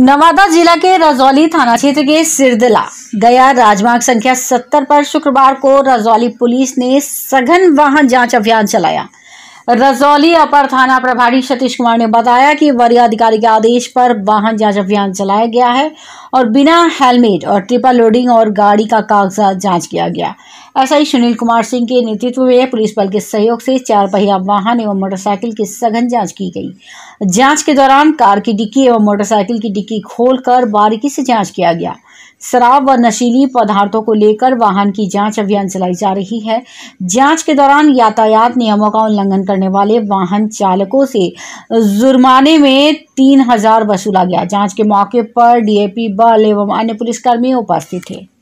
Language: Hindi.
नवादा जिला के रजौली थाना क्षेत्र के सिरदला गया राजमार्ग संख्या 70 पर शुक्रवार को रजौली पुलिस ने सघन वाहन जांच अभियान चलाया रजौली अपर थाना प्रभारी सतीश कुमार ने बताया कि वरीय अधिकारी के आदेश पर वाहन जांच अभियान चलाया गया है और बिना हेलमेट और ट्रिपल लोडिंग और गाड़ी का कागजात जांच किया गया ऐसा ही सुनील कुमार सिंह के नेतृत्व में पुलिस बल के सहयोग से चार पहिया वाहन एवं मोटरसाइकिल की सघन जांच की गई जांच के दौरान कार की डिक्की एवं मोटरसाइकिल की डिक्की खोलकर बारीकी से जांच किया गया शराब व नशीली पदार्थों को लेकर वाहन की जांच अभियान चलाई जा रही है जांच के दौरान यातायात नियमों का उल्लंघन करने वाले वाहन चालकों से जुर्माने में तीन हजार वसूला गया जांच के मौके पर डीएपी बल एवं अन्य पुलिसकर्मी उपस्थित थे